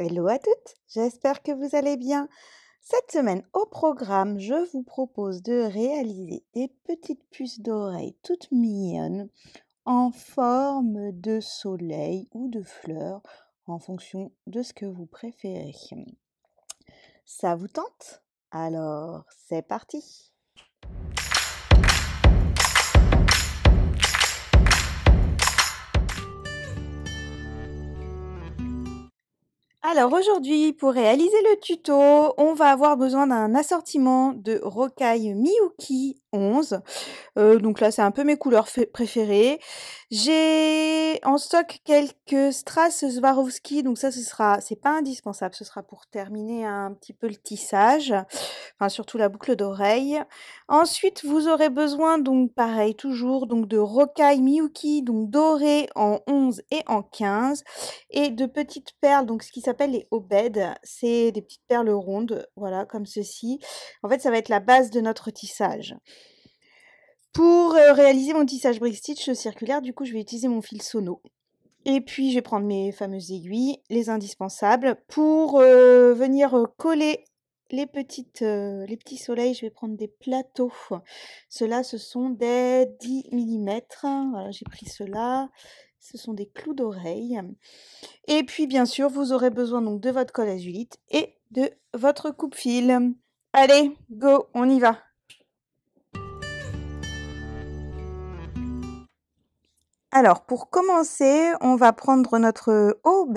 Hello à toutes, j'espère que vous allez bien. Cette semaine au programme, je vous propose de réaliser des petites puces d'oreilles toutes mignonnes en forme de soleil ou de fleurs en fonction de ce que vous préférez. Ça vous tente Alors, c'est parti Alors aujourd'hui, pour réaliser le tuto, on va avoir besoin d'un assortiment de rocaille Miyuki 11. Euh, donc là, c'est un peu mes couleurs préférées. J'ai en stock quelques strass Swarovski, donc ça, ce sera, c'est pas indispensable, ce sera pour terminer un petit peu le tissage, enfin surtout la boucle d'oreille. Ensuite, vous aurez besoin, donc pareil toujours, donc de rocaille miyuki, donc doré en 11 et en 15, et de petites perles, donc ce qui s'appelle les obèdes, c'est des petites perles rondes, voilà, comme ceci. En fait, ça va être la base de notre tissage. Pour euh, réaliser mon tissage brick stitch circulaire, du coup, je vais utiliser mon fil sono. Et puis, je vais prendre mes fameuses aiguilles, les indispensables, pour euh, venir euh, coller les, petites, les petits soleils, je vais prendre des plateaux. Ceux-là, ce sont des 10 mm. Hein, voilà, j'ai pris ceux-là. Ce sont des clous d'oreille. Et puis, bien sûr, vous aurez besoin donc de votre colle azulite et de votre coupe-fil. Allez, go, on y va Alors, pour commencer, on va prendre notre o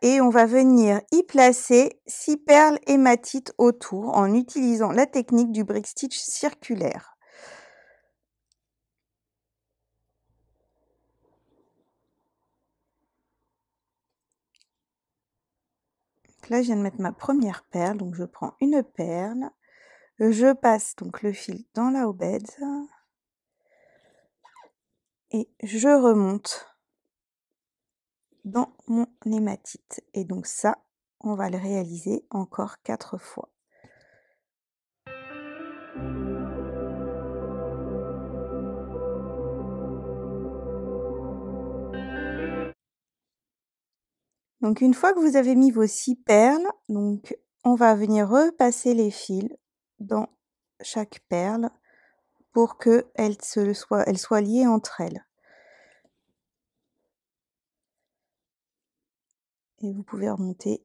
et on va venir y placer 6 perles hématites autour en utilisant la technique du brick stitch circulaire. Là, je viens de mettre ma première perle, donc je prends une perle, je passe donc le fil dans la o et je remonte dans mon hématite. Et donc ça, on va le réaliser encore quatre fois. Donc une fois que vous avez mis vos six perles, donc on va venir repasser les fils dans chaque perle pour qu'elles soient, elles soient liées entre elles. Et vous pouvez remonter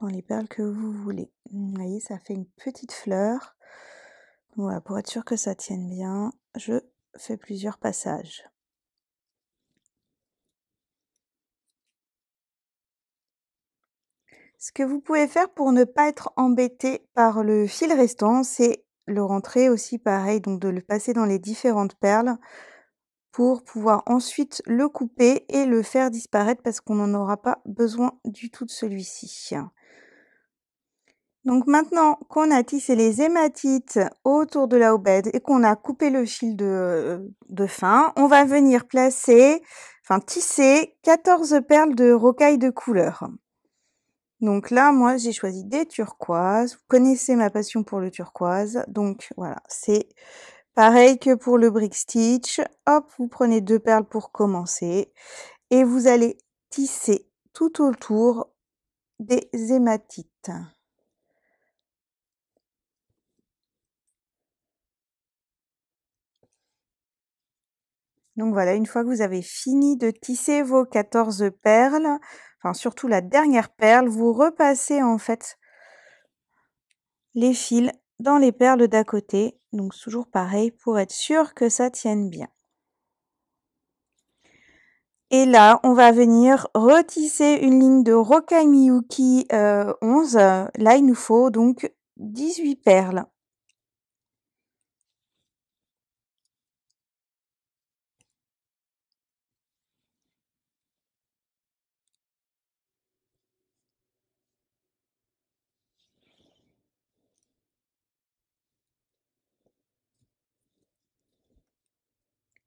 dans les perles que vous voulez. voyez, ça fait une petite fleur. Voilà, pour être sûr que ça tienne bien, je fais plusieurs passages. Ce que vous pouvez faire pour ne pas être embêté par le fil restant, c'est le rentrer aussi pareil, donc de le passer dans les différentes perles pour pouvoir ensuite le couper et le faire disparaître parce qu'on n'en aura pas besoin du tout de celui-ci. Donc maintenant qu'on a tissé les hématites autour de la obède et qu'on a coupé le fil euh, de, fin, on va venir placer, enfin tisser 14 perles de rocaille de couleur. Donc là, moi, j'ai choisi des turquoises. Vous connaissez ma passion pour le turquoise. Donc voilà, c'est pareil que pour le brick stitch. Hop, vous prenez deux perles pour commencer. Et vous allez tisser tout autour des hématites. Donc voilà, une fois que vous avez fini de tisser vos 14 perles, surtout la dernière perle, vous repassez en fait les fils dans les perles d'à côté. Donc toujours pareil pour être sûr que ça tienne bien. Et là, on va venir retisser une ligne de Rokai miyuki 11. Euh, là, il nous faut donc 18 perles.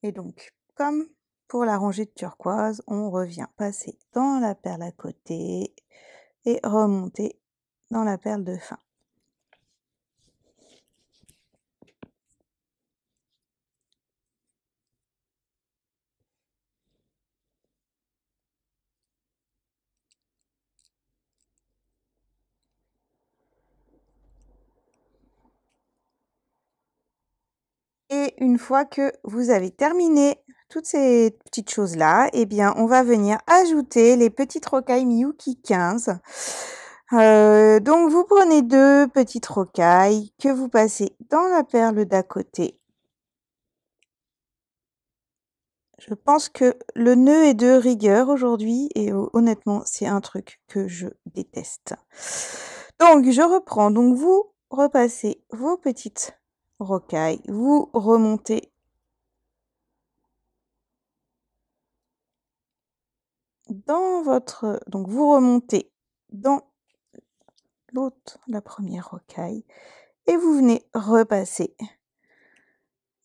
Et donc, comme pour la rangée de turquoise, on revient passer dans la perle à côté et remonter dans la perle de fin. une fois que vous avez terminé toutes ces petites choses-là, eh bien, on va venir ajouter les petites rocailles Miyuki 15. Euh, donc, vous prenez deux petites rocailles que vous passez dans la perle d'à côté. Je pense que le nœud est de rigueur aujourd'hui et euh, honnêtement, c'est un truc que je déteste. Donc, je reprends. Donc, vous repassez vos petites rocaille. Vous remontez dans votre donc vous remontez dans l'autre la première rocaille et vous venez repasser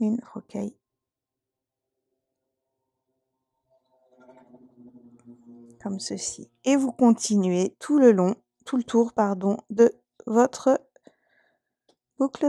une rocaille comme ceci et vous continuez tout le long tout le tour pardon de votre boucle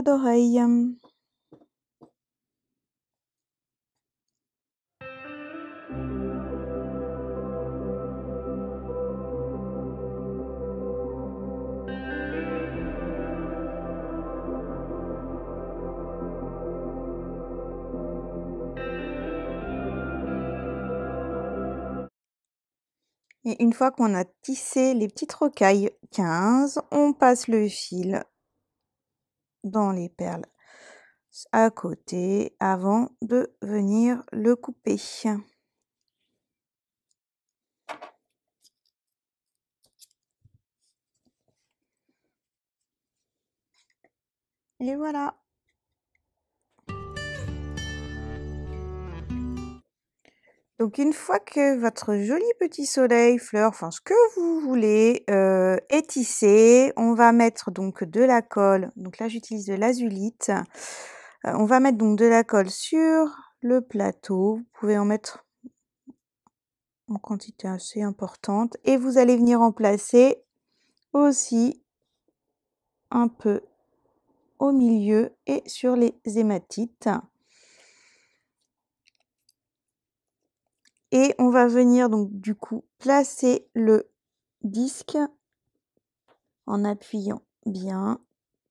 Et une fois qu'on a tissé les petites rocailles 15, on passe le fil dans les perles à côté avant de venir le couper. Et voilà. Donc une fois que votre joli petit soleil, fleur, enfin ce que vous voulez, euh, est tissé, on va mettre donc de la colle. Donc là j'utilise de l'azulite. Euh, on va mettre donc de la colle sur le plateau. Vous pouvez en mettre en quantité assez importante. Et vous allez venir en placer aussi un peu au milieu et sur les hématites. Et on va venir donc du coup placer le disque en appuyant bien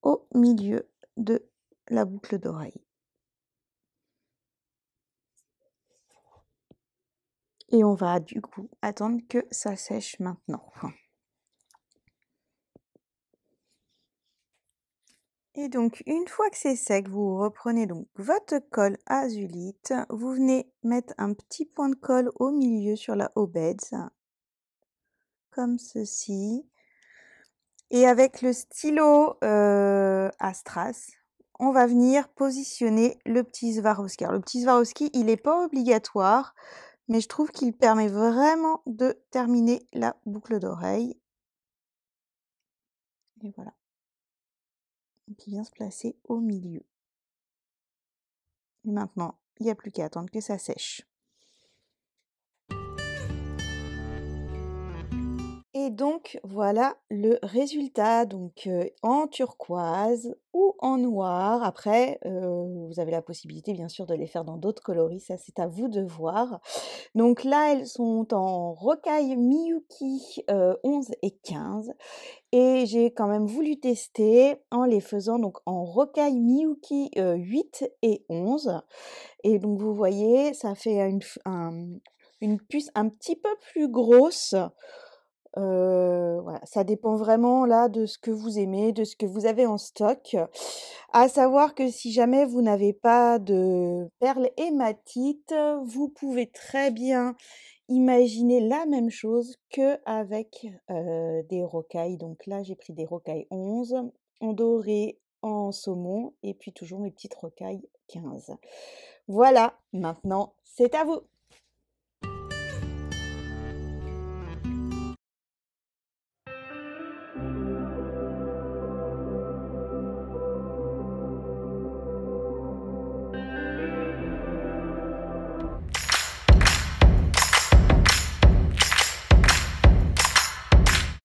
au milieu de la boucle d'oreille. Et on va du coup attendre que ça sèche maintenant. Et donc, une fois que c'est sec, vous reprenez donc votre colle azulite. Vous venez mettre un petit point de colle au milieu sur la obèse, comme ceci. Et avec le stylo euh, à on va venir positionner le petit Swarovski. Alors, le petit Swarovski, il n'est pas obligatoire, mais je trouve qu'il permet vraiment de terminer la boucle d'oreille. Et voilà qui vient se placer au milieu. Et maintenant, il n'y a plus qu'à attendre que ça sèche. Et donc voilà le résultat, donc euh, en turquoise ou en noir. Après, euh, vous avez la possibilité bien sûr de les faire dans d'autres coloris, ça c'est à vous de voir. Donc là, elles sont en rocaille Miyuki 11 euh, et 15. Et j'ai quand même voulu tester en les faisant donc en rocaille Miyuki 8 et 11. Et donc vous voyez, ça fait une, une puce un petit peu plus grosse. Euh, voilà, ça dépend vraiment là de ce que vous aimez, de ce que vous avez en stock. À savoir que si jamais vous n'avez pas de perles hématites, vous pouvez très bien imaginer la même chose que avec euh, des rocailles. Donc là, j'ai pris des rocailles 11 en doré, en saumon et puis toujours mes petites rocailles 15. Voilà, maintenant c'est à vous. Thank you.